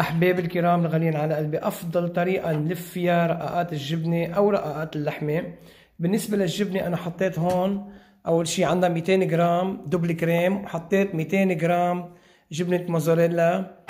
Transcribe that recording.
أحباب الكرام الغاليين على قلبي أفضل طريقة نلف فيها رقاقات الجبنة أو رقاقات اللحمة بالنسبة للجبنة أنا حطيت هون أول شي عندنا 200 جرام دبل كريم وحطيت 200 جرام جبنة موزاريلا